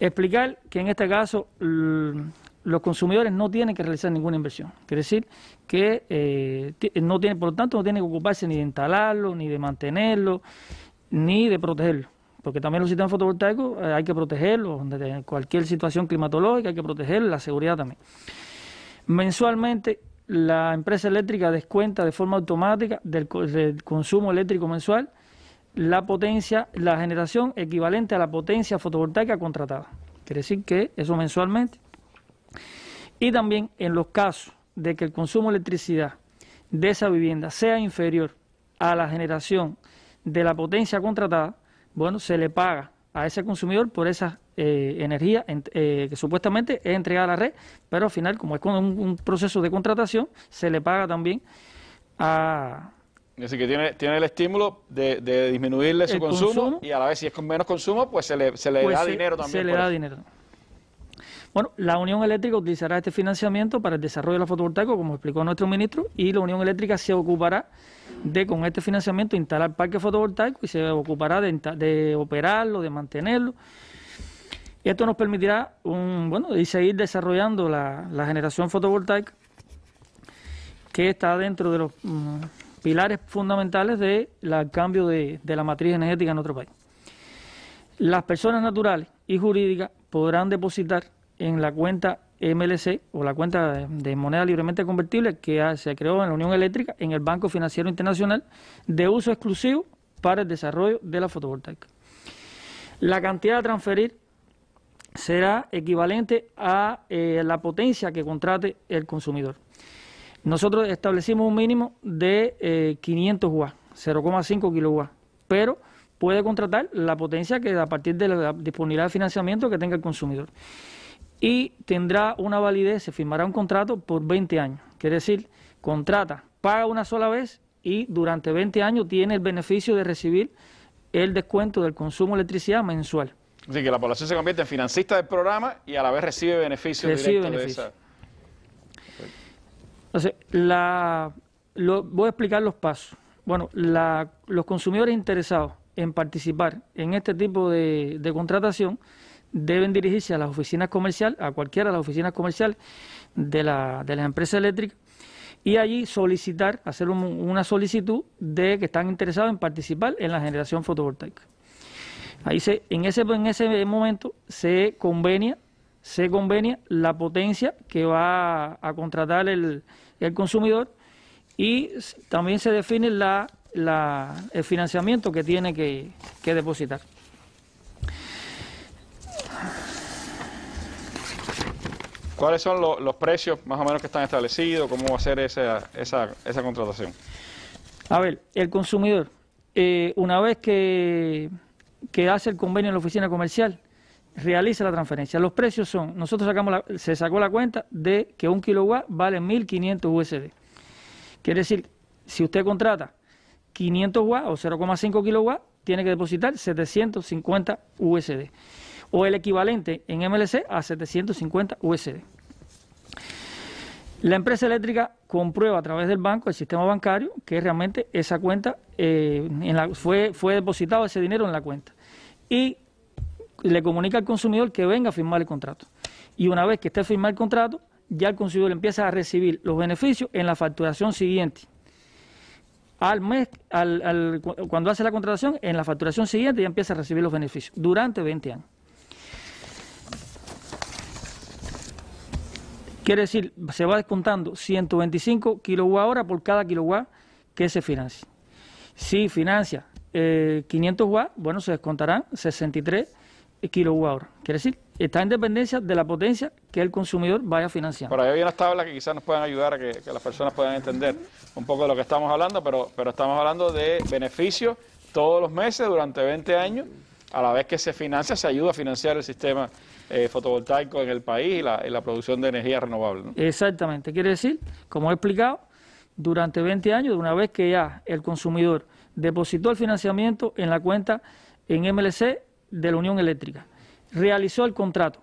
Explicar que en este caso los consumidores no tienen que realizar ninguna inversión. Quiere decir que eh, no tiene, por lo tanto, no tienen que ocuparse ni de instalarlo, ni de mantenerlo, ni de protegerlo. Porque también los sistemas fotovoltaicos eh, hay que protegerlos, en cualquier situación climatológica hay que protegerlos, la seguridad también. Mensualmente, la empresa eléctrica descuenta de forma automática del consumo eléctrico mensual la potencia, la generación equivalente a la potencia fotovoltaica contratada. Quiere decir que eso mensualmente. Y también en los casos de que el consumo de electricidad de esa vivienda sea inferior a la generación de la potencia contratada, bueno, se le paga a ese consumidor por esa eh, energía eh, que supuestamente es entregada a la red, pero al final, como es un proceso de contratación, se le paga también a, Así que tiene, tiene el estímulo de, disminuirle su consumo, y a la vez si es con menos consumo, pues se le, pues da dinero también. Se le da dinero. Bueno, la Unión Eléctrica utilizará este financiamiento para el desarrollo de la fotovoltaica, como explicó nuestro ministro, y la Unión Eléctrica se ocupará de, con este financiamiento, instalar parques fotovoltaicos y se ocupará de, de operarlo, de mantenerlo. Esto nos permitirá bueno, y seguir desarrollando la, generación fotovoltaica que está dentro de los... Mm, pilares fundamentales del cambio de, la matriz energética en otro país. Las personas naturales y jurídicas podrán depositar en la cuenta MLC o la cuenta de moneda libremente convertible que se creó en la Unión Eléctrica en el Banco Financiero Internacional de uso exclusivo para el desarrollo de la fotovoltaica. La cantidad a transferir será equivalente a eh, la potencia que contrate el consumidor. Nosotros establecimos un mínimo de 500 eh, watts, 0,5 kilowatts, pero puede contratar la potencia que a partir de la disponibilidad de financiamiento que tenga el consumidor. Y tendrá una validez, se firmará un contrato por 20 años. Quiere decir, contrata, paga una sola vez y durante 20 años tiene el beneficio de recibir el descuento del consumo de electricidad mensual. Así que la población se convierte en financista del programa y a la vez recibe beneficios de esa. Entonces, la, lo, voy a explicar los pasos. Bueno, los consumidores interesados en participar en este tipo de, contratación deben dirigirse a las oficinas comerciales, a cualquiera de las oficinas comerciales de, la, de las empresas eléctricas y allí solicitar, hacer una solicitud de que están interesados en participar en la generación fotovoltaica. Ahí se, en ese, en ese momento se convenia se convenia la potencia que va a contratar el, el consumidor y también se define la, el financiamiento que tiene que, que depositar. ¿Cuáles son los precios más o menos que están establecidos? ¿Cómo va a ser esa, esa, esa contratación? A ver, el consumidor, eh, una vez que, que hace el convenio en la oficina comercial, realiza la transferencia. Los precios son, nosotros sacamos se sacó la cuenta de que un kilowatt vale 1.500 USD. Quiere decir, si usted contrata 500 watts o 0,5 kilowatts, tiene que depositar 750 USD o el equivalente en MLC a 750 USD. La empresa eléctrica comprueba a través del banco, el sistema bancario, que realmente esa cuenta eh, en la, fue, fue depositado ese dinero en la cuenta. Y le comunica al consumidor que venga a firmar el contrato. Y una vez que esté firmado el contrato, ya el consumidor empieza a recibir los beneficios en la facturación siguiente. Al mes, cuando hace la contratación, en la facturación siguiente ya empieza a recibir los beneficios durante 20 años. Quiere decir, se va descontando 125 hora por cada kilowatt que se financia. Si financia 500 eh, watts, bueno, se descontarán 63 kilowatt. Quiere decir, está en dependencia de la potencia que el consumidor vaya financiar. Por ahí hay unas tablas que quizás nos puedan ayudar a que, las personas puedan entender un poco de lo que estamos hablando, pero, pero estamos hablando de beneficios todos los meses durante 20 años, a la vez que se financia, se ayuda a financiar el sistema eh, fotovoltaico en el país y la, producción de energía renovable. Exactamente, quiere decir, como he explicado, durante 20 años, de una vez que ya el consumidor depositó el financiamiento en la cuenta en MLC, de la Unión Eléctrica. Realizó el contrato.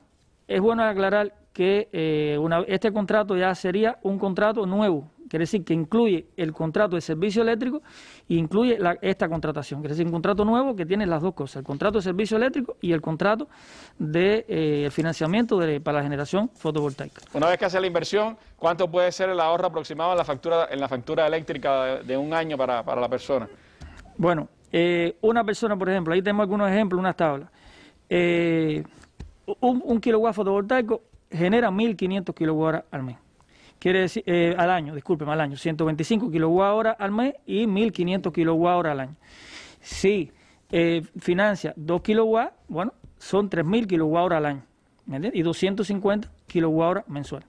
Es bueno aclarar que eh, este contrato ya sería un contrato nuevo, quiere decir que incluye el contrato de servicio eléctrico e incluye esta contratación, quiere decir un contrato nuevo que tiene las dos cosas, el contrato de servicio eléctrico y el contrato de eh, financiamiento para la generación fotovoltaica. Una vez que hace la inversión, ¿cuánto puede ser el ahorro aproximado en la factura, en la factura eléctrica de, un año para, para la persona? Bueno, eh, una persona, por ejemplo, ahí tenemos algunos ejemplos, unas tablas. Eh, un, kilowatt fotovoltaico genera 1.500 kilowatt al mes. Quiere decir, eh, al año, disculpe, al año, 125 kilowatt hora al mes y 1.500 kilowatt hora al año. Si financia 2 kilowatt, bueno, son 3.000 kilowatt hora al año. ¿me entiendes? Y 250 kilowatt hora mensual.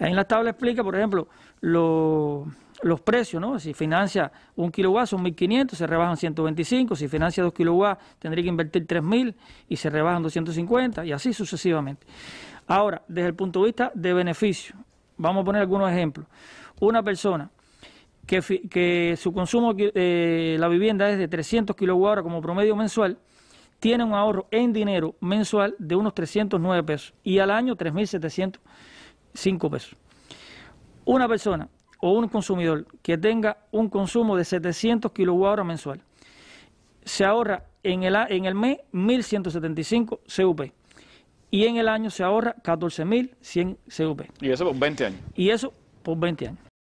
Ahí en la tabla explica, por ejemplo, los los precios, ¿no? Si financia un kilowatt son 1.500, se rebajan 125, si financia dos kilowatts tendría que invertir 3.000 y se rebajan 250 y así sucesivamente. Ahora, desde el punto de vista de beneficio, vamos a poner algunos ejemplos. Una persona que, su consumo, de eh, la vivienda es de 300 kilowatt como promedio mensual, tiene un ahorro en dinero mensual de unos 309 pesos y al año 3.705 pesos. Una persona o un consumidor que tenga un consumo de 700 kWh mensual, se ahorra en el, en el mes 1.175 CUP y en el año se ahorra 14.100 CUP. ¿Y eso por 20 años? Y eso por 20 años.